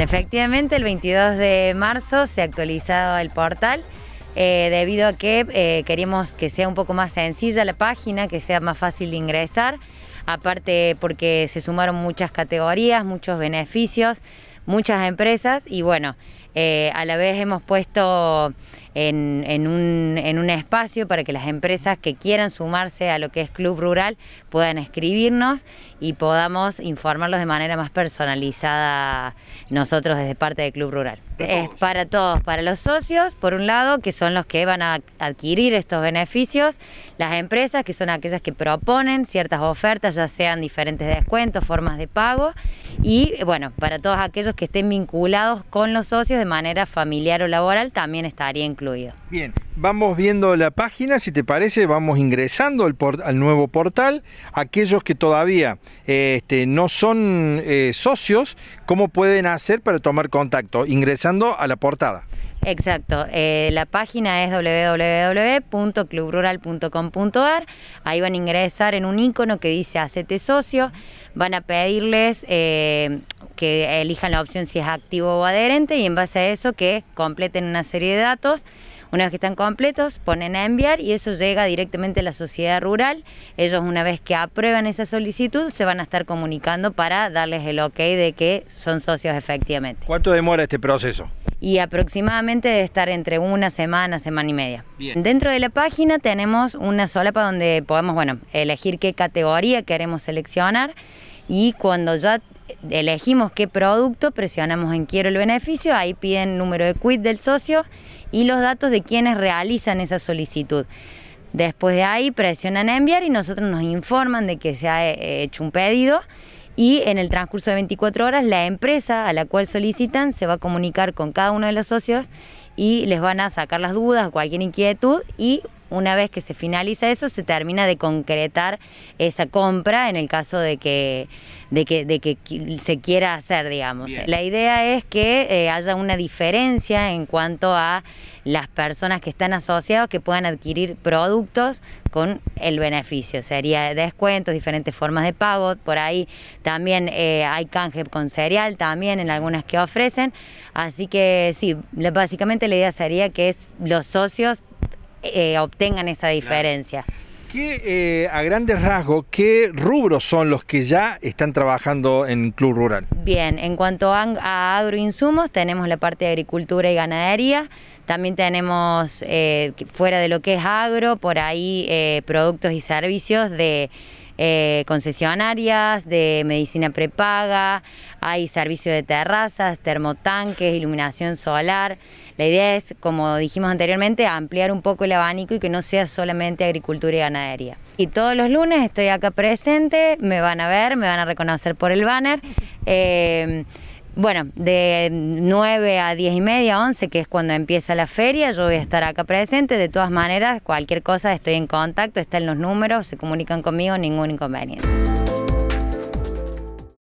efectivamente, el 22 de marzo se ha actualizado el portal. Eh, debido a que eh, queríamos que sea un poco más sencilla la página, que sea más fácil de ingresar, aparte porque se sumaron muchas categorías, muchos beneficios, muchas empresas y bueno, eh, a la vez hemos puesto en, un, un espacio para que las empresas que quieran sumarse a lo que es Club Rural puedan escribirnos y podamos informarlos de manera más personalizada nosotros desde parte de Club Rural. Es para todos, para los socios, por un lado, que son los que van a adquirir estos beneficios, las empresas, que son aquellas que proponen ciertas ofertas, ya sean diferentes descuentos, formas de pago, y bueno, para todos aquellos que estén vinculados con los socios de manera familiar o laboral, también estaría incluido. Bien, vamos viendo la página, si te parece, vamos ingresando al, nuevo portal. Aquellos que todavía eh, este, no son eh, socios, ¿cómo pueden hacer para tomar contacto? Ingresando a la portada. Exacto, eh, la página es www.clubrural.com.ar, ahí van a ingresar en un icono que dice Hacete socio, van a pedirles que elijan la opción si es activo o adherente y en base a eso que completen una serie de datos. Una vez que están completos, ponen a enviar y eso llega directamente a la sociedad rural. Ellos una vez que aprueban esa solicitud se van a estar comunicando para darles el ok de que son socios efectivamente. ¿Cuánto demora este proceso? y aproximadamente debe estar entre una semana, semana y media. Bien. Dentro de la página tenemos una para donde podemos, bueno, elegir qué categoría queremos seleccionar y cuando ya elegimos qué producto, presionamos en quiero el beneficio, ahí piden número de quit del socio y los datos de quienes realizan esa solicitud. Después de ahí presionan enviar y nosotros nos informan de que se ha eh, hecho un pedido y en el transcurso de 24 horas la empresa a la cual solicitan se va a comunicar con cada uno de los socios y les van a sacar las dudas, cualquier inquietud y una vez que se finaliza eso, se termina de concretar esa compra en el caso de que, de que, de que se quiera hacer, digamos. La idea es que eh, haya una diferencia en cuanto a las personas que están asociadas que puedan adquirir productos con el beneficio. Sería descuentos, diferentes formas de pago. Por ahí también eh, hay canje con cereal, también en algunas que ofrecen. Así que sí, básicamente la idea sería que es, los socios eh, obtengan esa diferencia. ¿Qué, eh, a grandes rasgos, qué rubros son los que ya están trabajando en Club Rural? Bien, en cuanto a, agroinsumos, tenemos la parte de agricultura y ganadería, también tenemos, eh, fuera de lo que es agro, por ahí productos y servicios de eh, concesionarias, de medicina prepaga, hay servicio de terrazas, termotanques, iluminación solar. La idea es, como dijimos anteriormente, ampliar un poco el abanico y que no sea solamente agricultura y ganadería. Y todos los lunes estoy acá presente, me van a ver, me van a reconocer por el banner. Eh, bueno, de 9 a 10 y media, 11, que es cuando empieza la feria, yo voy a estar acá presente. De todas maneras, cualquier cosa estoy en contacto, están los números, se comunican conmigo, ningún inconveniente.